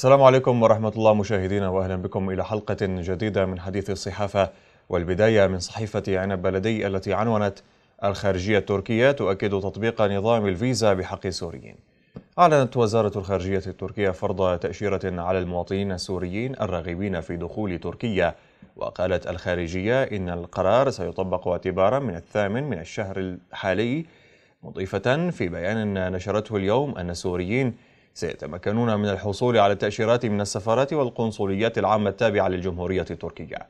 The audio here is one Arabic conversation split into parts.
السلام عليكم ورحمة الله مشاهدينا وأهلا بكم إلى حلقة جديدة من حديث الصحافة والبداية من صحيفة عنب بلدي التي عنونت الخارجية التركية تؤكد تطبيق نظام الفيزا بحق السوريين أعلنت وزارة الخارجية التركية فرض تأشيرة على المواطنين السوريين الراغبين في دخول تركيا وقالت الخارجية إن القرار سيطبق اعتبارا من الثامن من الشهر الحالي مضيفة في بيان نشرته اليوم أن السوريين سيتمكنون من الحصول على التأشيرات من السفارات والقنصليات العامة التابعة للجمهورية التركية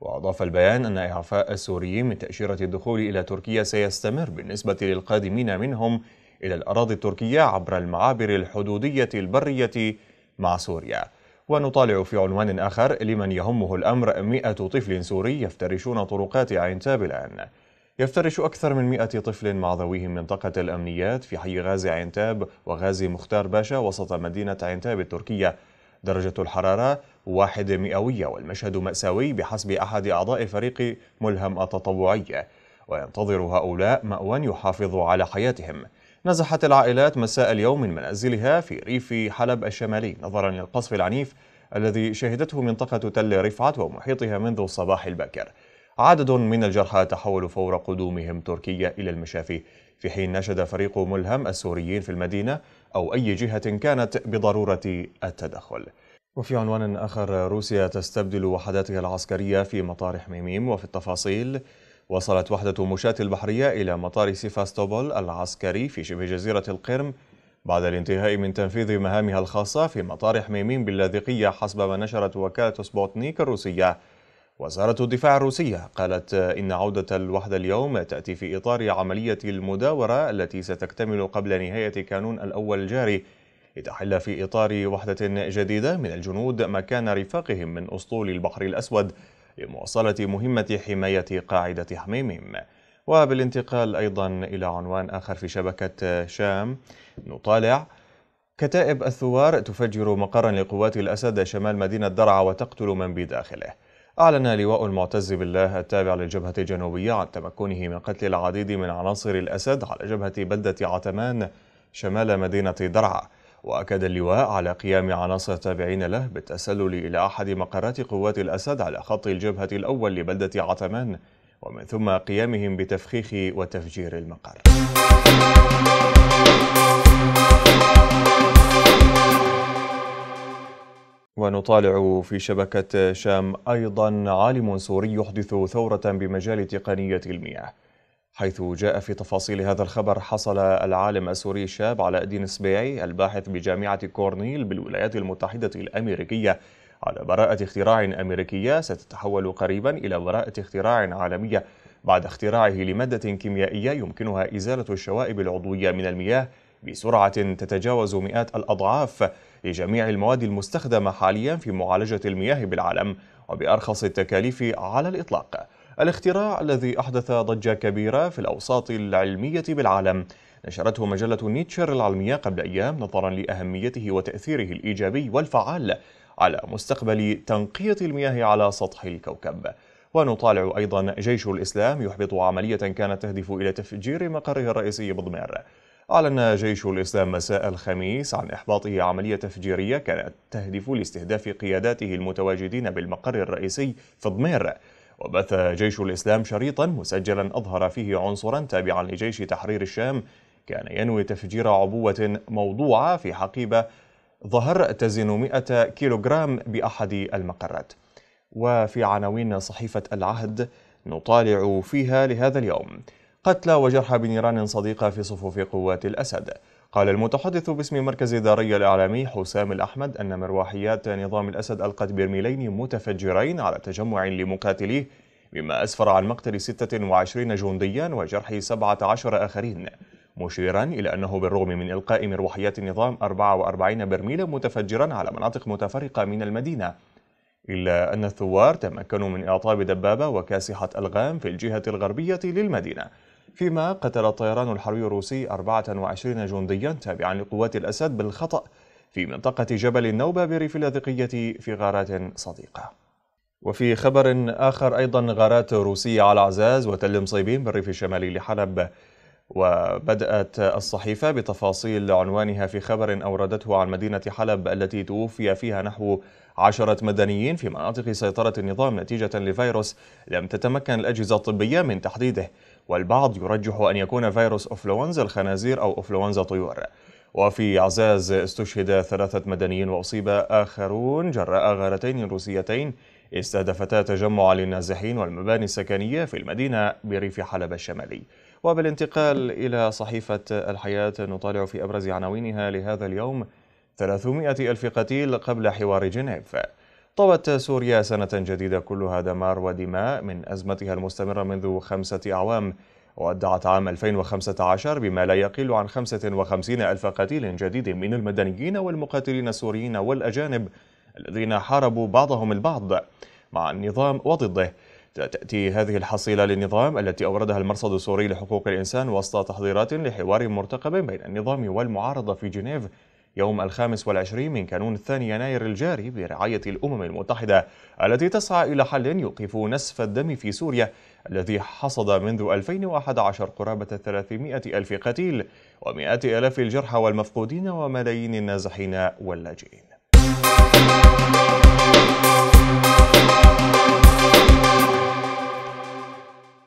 وأضاف البيان أن إعفاء السوريين من تأشيرة الدخول إلى تركيا سيستمر بالنسبة للقادمين منهم إلى الأراضي التركية عبر المعابر الحدودية البرية مع سوريا ونطالع في عنوان آخر لمن يهمه الأمر مئة طفل سوري يفترشون طرقات عين الآن يفترش أكثر من 100 طفل مع ذويهم منطقة الأمنيات في حي غازي عينتاب وغازي مختار باشا وسط مدينة عينتاب التركية درجة الحرارة واحد مئوية والمشهد مأساوي بحسب أحد أعضاء فريق ملهم التطوعية وينتظر هؤلاء مأوى يحافظ على حياتهم نزحت العائلات مساء اليوم من منازلها في ريف حلب الشمالي نظرا للقصف العنيف الذي شهدته منطقة تل رفعت ومحيطها منذ الصباح الباكر عدد من الجرحى تحولوا فور قدومهم تركيا إلى المشافي في حين نشد فريق ملهم السوريين في المدينة أو أي جهة كانت بضرورة التدخل وفي عنوان آخر روسيا تستبدل وحداتها العسكرية في مطار حميميم وفي التفاصيل وصلت وحدة مشاة البحرية إلى مطار سيفاستوبول العسكري في شبه جزيرة القرم بعد الانتهاء من تنفيذ مهامها الخاصة في مطار حميميم باللاذقية حسب ما نشرت وكالة سبوتنيك الروسية وزارة الدفاع الروسية قالت إن عودة الوحدة اليوم تأتي في إطار عملية المداورة التي ستكتمل قبل نهاية كانون الأول الجاري لتحل في إطار وحدة جديدة من الجنود مكان رفاقهم من أسطول البحر الأسود لمواصلة مهمة حماية قاعدة حميميم وبالانتقال أيضا إلى عنوان آخر في شبكة شام نطالع كتائب الثوار تفجر مقرا لقوات الأسد شمال مدينة درعا وتقتل من بداخله أعلن لواء المعتز بالله التابع للجبهة الجنوبية عن تمكنه من قتل العديد من عناصر الأسد على جبهة بلدة عتمان شمال مدينة درعا وأكد اللواء على قيام عناصر تابعين له بالتسلل إلى أحد مقرات قوات الأسد على خط الجبهة الأول لبلدة عتمان ومن ثم قيامهم بتفخيخ وتفجير المقر ونطالع في شبكة شام أيضا عالم سوري يحدث ثورة بمجال تقنية المياه حيث جاء في تفاصيل هذا الخبر حصل العالم السوري الشاب علاء أدين سبيعي الباحث بجامعة كورنيل بالولايات المتحدة الأمريكية على براءة اختراع أمريكية ستتحول قريبا إلى براءة اختراع عالمية بعد اختراعه لمادة كيميائية يمكنها إزالة الشوائب العضوية من المياه بسرعة تتجاوز مئات الأضعاف لجميع المواد المستخدمة حاليا في معالجة المياه بالعالم وبأرخص التكاليف على الإطلاق الاختراع الذي أحدث ضجة كبيرة في الأوساط العلمية بالعالم نشرته مجلة نيتشر العلمية قبل أيام نظرا لأهميته وتأثيره الإيجابي والفعال على مستقبل تنقية المياه على سطح الكوكب ونطالع أيضا جيش الإسلام يحبط عملية كانت تهدف إلى تفجير مقره الرئيسي بضمير أعلن جيش الإسلام مساء الخميس عن إحباطه عملية تفجيرية كانت تهدف لاستهداف قياداته المتواجدين بالمقر الرئيسي في ضمير وبث جيش الإسلام شريطا مسجلا أظهر فيه عنصرا تابعا لجيش تحرير الشام كان ينوي تفجير عبوة موضوعة في حقيبة ظهر تزن 100 كيلوغرام بأحد المقرات وفي عناوين صحيفة العهد نطالع فيها لهذا اليوم قتلى وجرحى بنيران صديقة في صفوف قوات الأسد قال المتحدث باسم مركز داري الإعلامي حسام الأحمد أن مروحيات نظام الأسد ألقت برميلين متفجرين على تجمع لمقاتليه مما أسفر عن مقتل 26 جنديا وجرح 17 آخرين مشيرا إلى أنه بالرغم من إلقاء مروحيات النظام 44 برميلا متفجرا على مناطق متفرقة من المدينة إلا أن الثوار تمكنوا من إعطاب دبابة وكاسحة ألغام في الجهة الغربية للمدينة فيما قتل الطيران الحربي الروسي 24 جنديا تابعا لقوات الأسد بالخطأ في منطقة جبل النوبة بريف اللاذقية في غارات صديقة وفي خبر آخر أيضا غارات روسية على عزاز وتل مصيبين بالريف الشمالي لحلب وبدأت الصحيفة بتفاصيل عنوانها في خبر أوردته عن مدينة حلب التي توفي فيها نحو عشرة مدنيين في مناطق سيطرة النظام نتيجة لفيروس لم تتمكن الأجهزة الطبية من تحديده والبعض يرجح أن يكون فيروس أفلونزا الخنازير أو أفلونزا طيور وفي عزاز استشهد ثلاثة مدنيين وأصيب آخرون جراء غارتين روسيتين استهدفتا تجمع للنازحين والمباني السكنية في المدينة بريف حلب الشمالي وبالانتقال إلى صحيفة الحياة نطالع في أبرز عناوينها لهذا اليوم 300 ألف قتيل قبل حوار جنيف طوت سوريا سنة جديدة كلها دمار ودماء من أزمتها المستمرة منذ خمسة أعوام وأدعت عام 2015 بما لا يقل عن 55 ألف قتيل جديد من المدنيين والمقاتلين السوريين والأجانب الذين حاربوا بعضهم البعض مع النظام وضده تأتي هذه الحصيلة للنظام التي أوردها المرصد السوري لحقوق الإنسان وسط تحضيرات لحوار مرتقب بين النظام والمعارضة في جنيف يوم الخامس والعشرين من كانون الثاني يناير الجاري برعاية الأمم المتحدة التي تسعى إلى حل يوقف نسف الدم في سوريا الذي حصد منذ 2011 قرابة 300 ألف قتيل ومئات ألاف الجرحى والمفقودين وملايين النازحين واللاجئين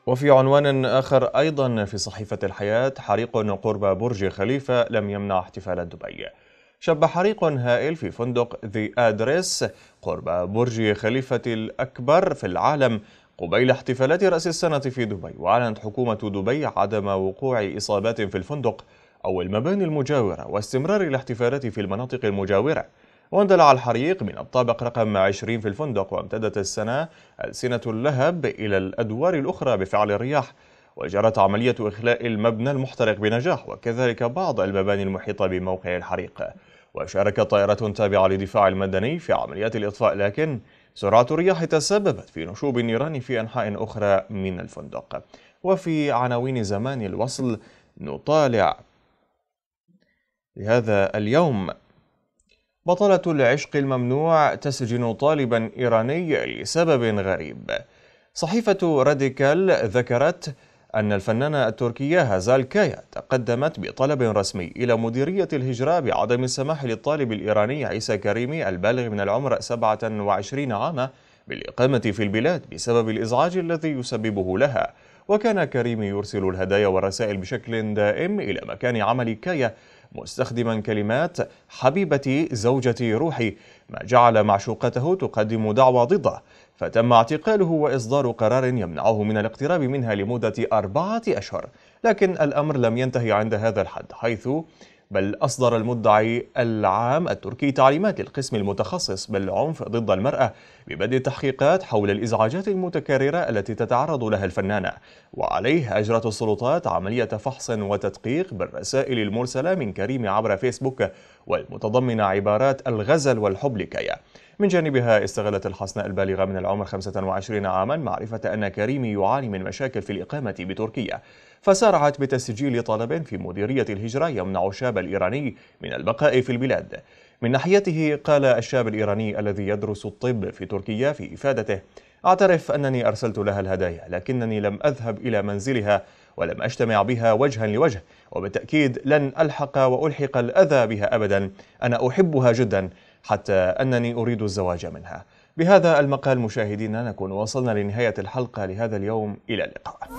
وفي عنوان آخر أيضا في صحيفة الحياة حريق قرب برج خليفة لم يمنع احتفال دبي شب حريق هائل في فندق ذي أدريس قرب برج خليفة الأكبر في العالم قبيل احتفالات رأس السنة في دبي وأعلنت حكومة دبي عدم وقوع إصابات في الفندق أو المباني المجاورة واستمرار الاحتفالات في المناطق المجاورة واندلع الحريق من الطابق رقم 20 في الفندق وامتدت السنة ألسنة اللهب إلى الأدوار الأخرى بفعل الرياح وجرت عملية إخلاء المبنى المحترق بنجاح وكذلك بعض المباني المحيطة بموقع الحريق وشاركت طائرات تابعة للدفاع المدني في عمليات الإطفاء لكن سرعة الرياح تسببت في نشوب النيران في أنحاء أخرى من الفندق وفي عناوين زمان الوصل نطالع لهذا اليوم بطلة العشق الممنوع تسجن طالبا إيراني لسبب غريب صحيفة راديكال ذكرت أن الفنانة التركية هازال كايا تقدمت بطلب رسمي إلى مديرية الهجرة بعدم السماح للطالب الإيراني عيسى كريمي البالغ من العمر 27 عاما بالإقامة في البلاد بسبب الإزعاج الذي يسببه لها وكان كريمي يرسل الهدايا والرسائل بشكل دائم إلى مكان عمل كايا مستخدما كلمات حبيبتي زوجتي روحي ما جعل معشوقته تقدم دعوى ضده فتم اعتقاله وإصدار قرار يمنعه من الاقتراب منها لمدة أربعة أشهر لكن الأمر لم ينتهي عند هذا الحد حيث بل أصدر المدعي العام التركي تعليمات للقسم المتخصص بالعنف ضد المرأة ببدء تحقيقات حول الإزعاجات المتكررة التي تتعرض لها الفنانة وعليه أجرت السلطات عملية فحص وتدقيق بالرسائل المرسلة من كريم عبر فيسبوك والمتضمنة عبارات الغزل والحب لكيا من جانبها استغلت الحسناء البالغة من العمر 25 عاما معرفة أن كريمي يعاني من مشاكل في الإقامة بتركيا فسارعت بتسجيل طلب في مديرية الهجرة يمنع الشاب الإيراني من البقاء في البلاد من ناحيته قال الشاب الإيراني الذي يدرس الطب في تركيا في إفادته أعترف أنني أرسلت لها الهدايا لكنني لم أذهب إلى منزلها ولم أجتمع بها وجها لوجه وبالتأكيد لن ألحق وألحق الأذى بها أبدا أنا أحبها جدا حتى أنني أريد الزواج منها بهذا المقال مشاهدينا نكون وصلنا لنهاية الحلقة لهذا اليوم إلى اللقاء